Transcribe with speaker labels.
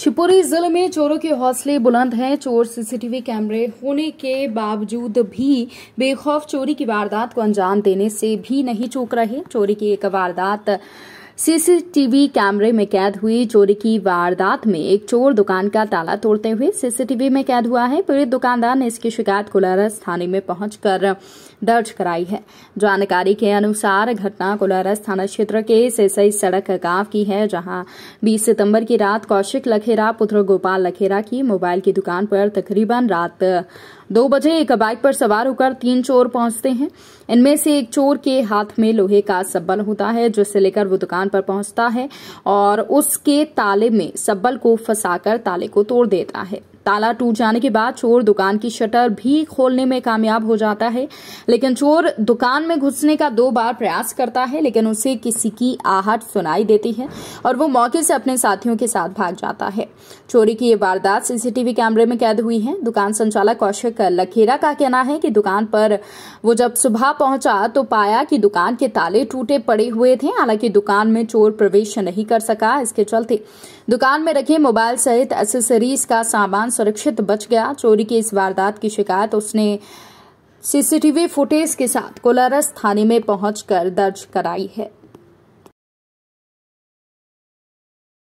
Speaker 1: शिवपुरी जिले में चोरों के हौसले बुलंद हैं चोर सीसीटीवी कैमरे होने के बावजूद भी बेखौफ चोरी की वारदात को अंजाम देने से भी नहीं चूक रहे चोरी की एक वारदात सीसीटीवी कैमरे में कैद हुई चोरी की वारदात में एक चोर दुकान का ताला तोड़ते हुए सीसीटीवी में कैद हुआ है पीड़ित दुकानदार ने इसकी शिकायत कोलारस थाने में पहुंचकर दर्ज कराई है जानकारी के अनुसार घटना कोलारस थाना क्षेत्र के सेसई सड़क गांव की है जहां 20 सितंबर की रात कौशिक लखेरा पुत्र गोपाल लखेरा की मोबाइल की दुकान पर तकरीबन रात दो बजे एक बाइक पर सवार होकर तीन चोर पहुंचते हैं इनमें से एक चोर के हाथ में लोहे का सब्बल होता है जिसे लेकर वो दुकान पर पहुंचता है और उसके ताले में सब्बल को फंसाकर ताले को तोड़ देता है ताला टूट जाने के बाद चोर दुकान की शटर भी खोलने में कामयाब हो जाता है लेकिन चोर दुकान में घुसने का दो बार प्रयास करता है लेकिन उसे किसी की आहट सुनाई देती है और वो मौके से अपने साथियों के साथ भाग जाता है चोरी की ये वारदात सीसीटीवी कैमरे में कैद हुई है दुकान संचालक कौशिक लखेरा का कहना है कि दुकान पर वो जब सुबह पहुंचा तो पाया कि दुकान के ताले टूटे पड़े हुए थे हालांकि दुकान में चोर प्रवेश नहीं कर सका इसके चलते दुकान में रखे मोबाइल सहित एसेसरीज का सामान सुरक्षित बच गया चोरी की इस वारदात की शिकायत उसने सीसीटीवी फुटेज के साथ कोलारस थाने में पहुंचकर दर्ज कराई है